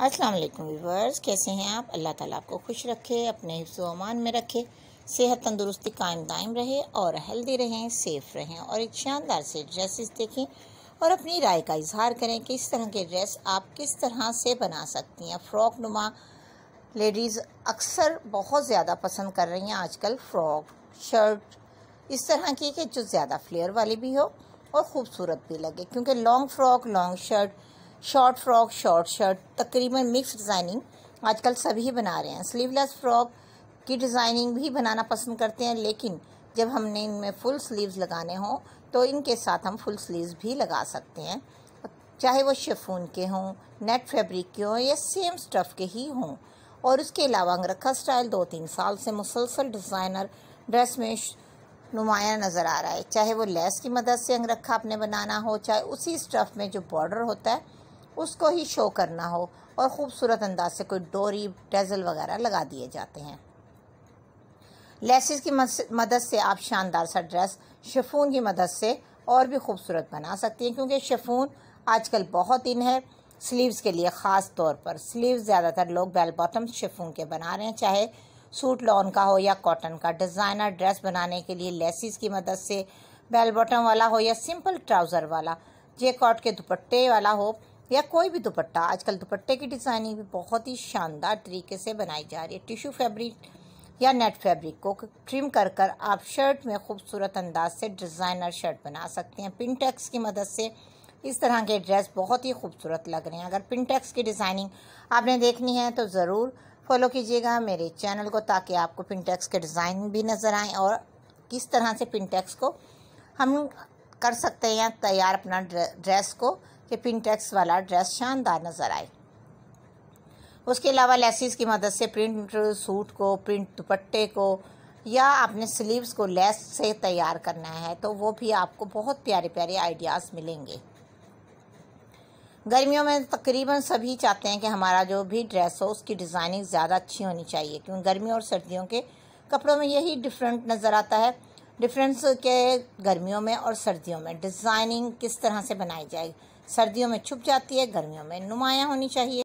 अस्सलाम वालेकुम व्यूवर्स कैसे हैं आप अल्लाह ताला आपको खुश रखे अपने अमान में रखे सेहत तंदुरुस्ती कायम दायम रहे और हेल्दी रहें सेफ़ रहें और एक शानदार से ड्रेसेस देखें और अपनी राय का इजहार करें कि इस तरह के ड्रेस आप किस तरह से बना सकती हैं फ़्रॉक नुमा लेडीज़ अक्सर बहुत ज़्यादा पसंद कर रही हैं आजकल फ़्रॉक शर्ट इस तरह की कि जो ज़्यादा फ्लेयर वाली भी हो और ख़ूबसूरत भी लगे क्योंकि long frock long shirt short frock short shirt तकरीबन मिक्स डिज़ाइनिंग आजकल सभी बना रहे हैं स्लीवलेस फ्रॉक की डिज़ाइनिंग भी बनाना पसंद करते हैं लेकिन जब हमने इनमें फुल स्लीव्स लगाने हों तो इनके साथ हम फुल स्लीव्स भी लगा सकते हैं चाहे वो शेफून के हों नेट फैब्रिक के हों या सेम स्टफ़ के ही हों और उसके अलावा अंगरखा स्टाइल दो तीन साल से मुसलसल डिज़ाइनर ड्रेस में नुमाया नज़र आ रहा है चाहे वो लेस की मदद से अंगरखा अपने बनाना हो चाहे उसी स्टफ़ में जो बॉर्डर होता है उसको ही शो करना हो और ख़ूबसूरत अंदाज से कोई डोरी डेजल वगैरह लगा दिए जाते हैं लेसिस की मदद से आप शानदार सा ड्रेस शफून की मदद से और भी खूबसूरत बना सकती हैं क्योंकि शफून आजकल बहुत इन है स्लीव्स के लिए ख़ास तौर पर स्लीव्स ज़्यादातर लोग बेल बॉटम शिफून के बना रहे हैं चाहे सूट लॉन का हो या कॉटन का डिज़ाइनर ड्रेस बनाने के लिए लेसिस की मदद से बेल बॉटम वाला हो या सिंपल ट्राउज़र वाला जे कॉट के दुपट्टे वाला हो या कोई भी दुपट्टा आजकल दुपट्टे की डिज़ाइनिंग भी बहुत ही शानदार तरीके से बनाई जा रही है टिश्यू फैब्रिक या नेट फैब्रिक को ट्रिम कर कर आप शर्ट में खूबसूरत अंदाज से डिज़ाइनर शर्ट बना सकते हैं पिनटेक्स की मदद से इस तरह के ड्रेस बहुत ही खूबसूरत लग रहे हैं अगर पिनटेक्स की डिज़ाइनिंग आपने देखनी है तो ज़रूर फॉलो कीजिएगा मेरे चैनल को ताकि आपको पिनटेक्स के डिज़ाइन भी नज़र आएँ और किस तरह से पिनटेक्स को हम कर सकते हैं तैयार अपना ड्रेस को कि पिनटेक्स वाला ड्रेस शानदार नज़र आए उसके अलावा लेसिस की मदद से प्रिंट सूट को प्रिंट दुपट्टे को या आपने स्लीव्स को लेस से तैयार करना है तो वो भी आपको बहुत प्यारे प्यारे आइडियाज़ मिलेंगे गर्मियों में तकरीबन सभी चाहते हैं कि हमारा जो भी ड्रेस हो उसकी डिज़ाइनिंग ज़्यादा अच्छी होनी चाहिए क्योंकि गर्मियों और सर्दियों के कपड़ों में यही डिफरेंट नज़र आता है डिफरेंस क्या है गर्मियों में और सर्दियों में डिज़ाइनिंग किस तरह से बनाई जाएगी सर्दियों में छुप जाती है गर्मियों में नुमाया होनी चाहिए